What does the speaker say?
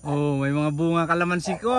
Oh, may mga bunga kalamansi ko.